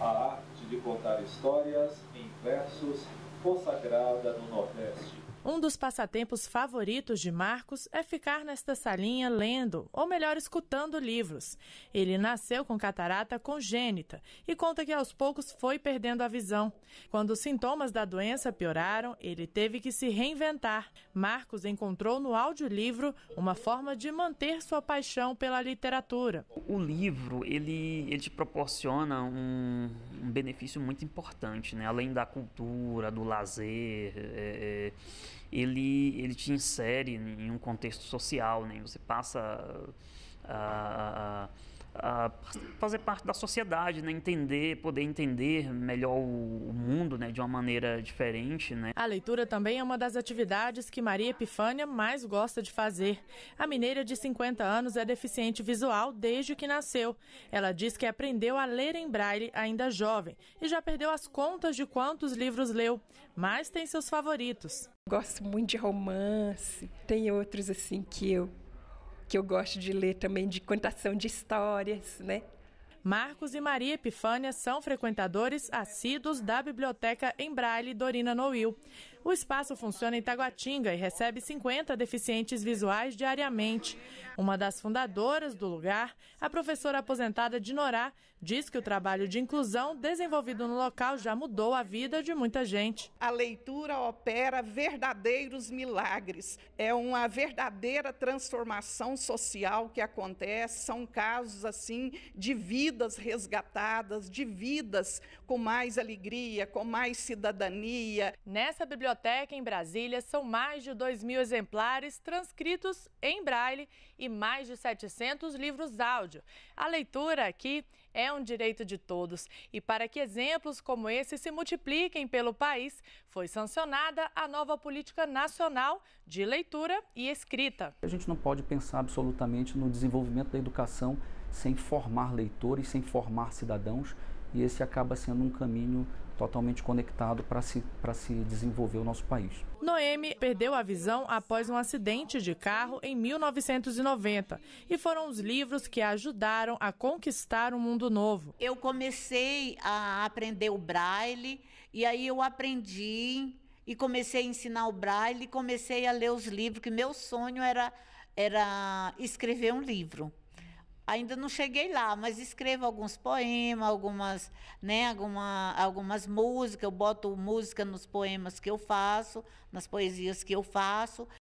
a arte de contar histórias em versos consagrada no Nordeste. Um dos passatempos favoritos de Marcos é ficar nesta salinha lendo, ou melhor, escutando livros. Ele nasceu com catarata congênita e conta que aos poucos foi perdendo a visão. Quando os sintomas da doença pioraram, ele teve que se reinventar. Marcos encontrou no audiolivro uma forma de manter sua paixão pela literatura. O livro, ele, ele te proporciona um, um benefício muito importante, né? além da cultura, do lazer. É, é ele, ele te insere em um contexto social, né? Você passa a, fazer parte da sociedade, né? entender, poder entender melhor o mundo né? de uma maneira diferente. Né? A leitura também é uma das atividades que Maria Epifânia mais gosta de fazer. A mineira de 50 anos é deficiente visual desde que nasceu. Ela diz que aprendeu a ler em braille ainda jovem e já perdeu as contas de quantos livros leu, mas tem seus favoritos. Gosto muito de romance, tem outros assim que eu que eu gosto de ler também de contação de histórias, né? Marcos e Maria Epifânia são frequentadores assíduos da biblioteca em Braille Dorina Noil. O espaço funciona em Taguatinga e recebe 50 deficientes visuais diariamente. Uma das fundadoras do lugar, a professora aposentada de Norá, diz que o trabalho de inclusão desenvolvido no local já mudou a vida de muita gente. A leitura opera verdadeiros milagres. É uma verdadeira transformação social que acontece. São casos assim de vidas resgatadas, de vidas com mais alegria, com mais cidadania. Nessa biblioteca biblioteca em Brasília são mais de 2 mil exemplares transcritos em braille e mais de 700 livros áudio. A leitura aqui é um direito de todos e para que exemplos como esse se multipliquem pelo país, foi sancionada a nova política nacional de leitura e escrita. A gente não pode pensar absolutamente no desenvolvimento da educação sem formar leitores, sem formar cidadãos e esse acaba sendo um caminho totalmente conectado para se, se desenvolver o nosso país. Noemi perdeu a visão após um acidente de carro em 1990 e foram os livros que a ajudaram a conquistar um mundo novo. Eu comecei a aprender o braille e aí eu aprendi e comecei a ensinar o braille, e comecei a ler os livros, que meu sonho era, era escrever um livro. Ainda não cheguei lá, mas escrevo alguns poemas, algumas, né, alguma, algumas músicas. Eu boto música nos poemas que eu faço, nas poesias que eu faço.